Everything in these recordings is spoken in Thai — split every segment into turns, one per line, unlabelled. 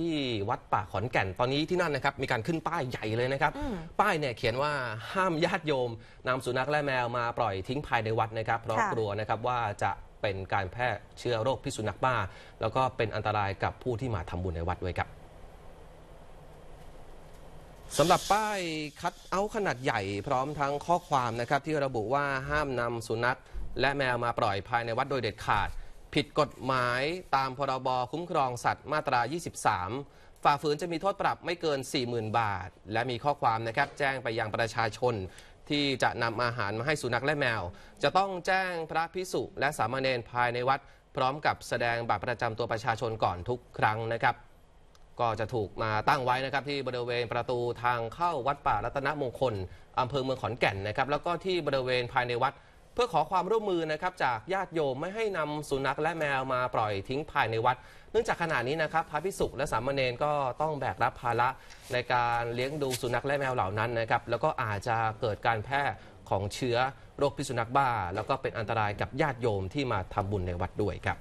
ที่วัดป่าขอนแก่นตอนนี้ที่นั่นนะครับ มีการขึ้นป้ายใหญ่เลยนะครับ ป้ายเนี่ยเขียนว่าห้ามญาติโยมนำสุนัขและแมวมาปล่อยทิ้งภายในวัดนะครับ เพราะกลัวนะครับ ว่าจะเป็นการแพร่เชื้อโรคพิษสุนัขบ้า แล้วก็เป็นอันตรายกับผู้ที่มาทำบุญในวัดด้วยครับสำหรับป้ายคัดเอาขนาดใหญ่พร้อมทั้งข้อความนะครับที่ระบุว่าห้ามนำสุนัขและแมวมาปล่อยภายในวัดโดยเด็ดขาดผิดกฎหมายตามพรบคุ้มครองสัตว์มาตรา 23 ฝ่าฝืนจะมีโทษปรับไม่เกิน 40,000 บาท และมีข้อความนะครับ แจ้งไปยังประชาชน ที่จะนำอาหารมาให้สุนัขและแมว จะต้องแจ้งพระพิสุและสามเณรภายในวัด พร้อมกับแสดงบัตรประจำตัวประชาชนก่อนทุกครั้งนะครับ ก็จะถูกมาตั้งไว้นะครับ ที่บริเวณประตูทางเข้าวัดป่ารัตนมงคลอำเภอเมืองขอนแก่นนะครับแล้วก็ที่บริเวณภายในวัดเพื่อขอความร่วมมือนะครับจากญาติโยมไม่ให้นำสุนัขและแมวมาปล่อยทิ้งภายในวัด เนื่องจากขณะนี้นะครับพระภิกษุและสามเณรก็ต้องแบกรับภาระในการเลี้ยงดูสุนัขและแมวเหล่านั้นนะครับแล้วก็อาจจะเกิดการแพร่ของเชื้อโรคพิษสุนัขบ้าแล้วก็เป็นอันตรายกับญาติโยมที่มาทำบุญในวัดด้วยครับ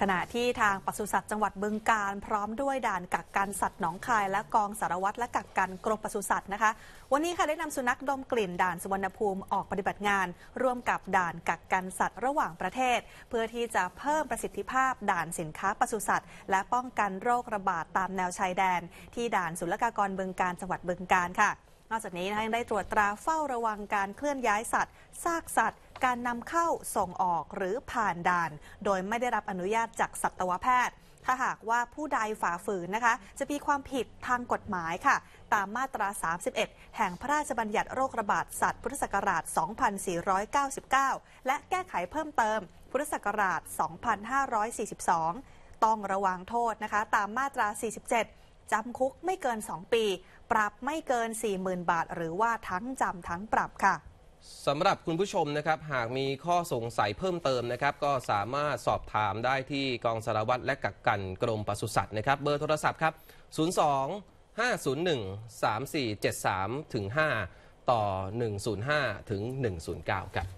ขณะที่ทางปศุสัตว์จังหวัดบึงการ พร้อมด้วยด่านกักกันสัตว์หนองคาย และกองสารวัตรและกักกันกรมปศุสัตว์นะคะวันนี้ค่ะได้นำสุนัขดมกลิ่นด่านสุวรรณภูมิออกปฏิบัติงาน ร่วมกับด่านกักกันสัตว์ ระหว่างประเทศ เพื่อที่จะเพิ่มประสิทธิภาพด่านสินค้าปศุสัตว์ และป้องกันโรคระบาดตามแนวชายแดน ที่ด่านศุลกากรบึงการจังหวัดบึงการค่ะ นอกจากนี้ยังได้ตรวจตราเฝ้าระวังการเคลื่อนย้ายสัตว์ซากสัตว์การนำเข้าส่งออกหรือผ่านด่าน โดยไม่ได้รับอนุญาตจากสัตวแพทย์ ถ้าหากว่าผู้ใดฝ่าฝืนนะคะ จะมีความผิดทางกฎหมายค่ะ ตามมาตรา 31 แห่งพระราชบัญญัติโรคระบาดสัตว์พุทธศักราช 2499 และแก้ไขเพิ่มเติม พุทธศักราช 2542 ต้องระวังโทษนะคะ ตามมาตรา 47 จำคุกไม่เกิน 2 ปี ปรับไม่เกิน40,000บาท หรือว่าทั้งจำทั้งปรับค่ะ
สำหรับคุณผู้ชมนะครับ หากมีข้อสงสัยเพิ่มเติมนะครับ ก็สามารถสอบถามได้ที่กองสารวัตรและกักกันกรมปศุสัตว์นะครับเบอร์โทรศัพท์ครับ 02 501 3473 ถึง 5 ต่อ 105 ถึง 109 ครับ